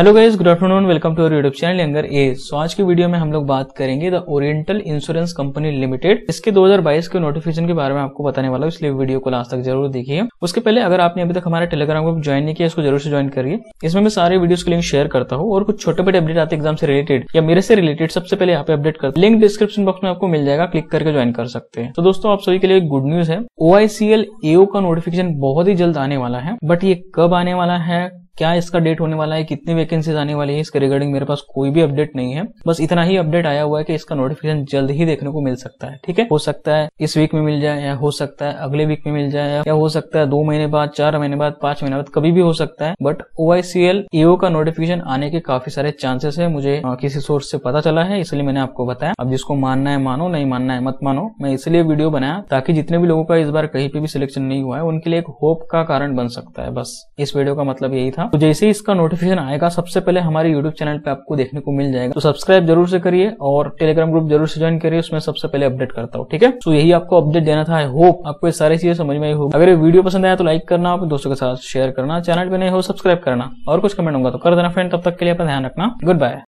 hello guys good afternoon welcome to our YouTube channel यंगर ए so आज की वीडियो में हम लोग बात करेंगे the Oriental Insurance Company Limited इसके 2022 के नोटिफिकेशन के बारे में आपको बताने वाला हूँ इसलिए वीडियो को लास्ट तक जरूर देखिए उसके पहले अगर आपने अभी तक हमारे टेलीग्राम ग्रुप ज्वाइन नहीं किया इसको जरूर से ज्वाइन करिए इसमें मैं सारे वीडियो के लिंक शेयर करता हूँ और कुछ छोटे बड़े अपडेट आते एग्जाम से रिलेटेड या मेरे से रिलेटेड सबसे पहले यहाँ पे अपडेट कर लिंक डिस्क्रिप्शन बॉक्स में आपको मिल जाएगा क्लिक करके ज्वाइन कर सकते हैं तो दोस्तों आप सभी के लिए गुड न्यूज है ओ का नोटिफिकेशन बहुत ही जल्द आने वाला है बट ये कब आने वाला है क्या इसका डेट होने वाला है कितनी वैकेंसीज आने वाली है इसके रिगार्डिंग मेरे पास कोई भी अपडेट नहीं है बस इतना ही अपडेट आया हुआ है कि इसका नोटिफिकेशन जल्द ही देखने को मिल सकता है ठीक है हो सकता है इस वीक में मिल जाए या हो सकता है अगले वीक में मिल जाए या हो सकता है दो महीने बाद चार महीने बाद पांच महीने बाद कभी भी हो सकता है बट ओ ईओ का नोटिफिकेशन आने के काफी सारे चांसेस है मुझे किसी सोर्स से पता चला है इसलिए मैंने आपको बताया अब जिसको मानना है मानो नहीं मानना है मत मानो मैं इसलिए वीडियो बनाया ताकि जितने भी लोगों का इस बार कहीं पे भी सिलेक्शन नहीं हुआ है उनके लिए एक होप का कारण बन सकता है बस इस वीडियो का मतलब यही था तो जैसे ही इसका नोटिफिकेशन आएगा सबसे पहले हमारे यूट्यूब चैनल पे आपको देखने को मिल जाएगा तो सब्सक्राइब जरूर से करिए और टेलीग्राम ग्रुप जरूर से ज्वाइन करिए उसमें सबसे पहले अपडेट करता हूँ ठीक है तो यही आपको अपडेट देना था आई होप आपको ये सारी चीजें समझ में आई होगी अगर ये वीडियो पसंद आया तो लाइक करना अपने दोस्तों के साथ शेयर करना चैनल पर नहीं हो सब्सक्राइब करना और कुछ कमेंट होगा तो कर देना फ्रेंड तब तक के लिए अपना ध्यान रखना गुड बाय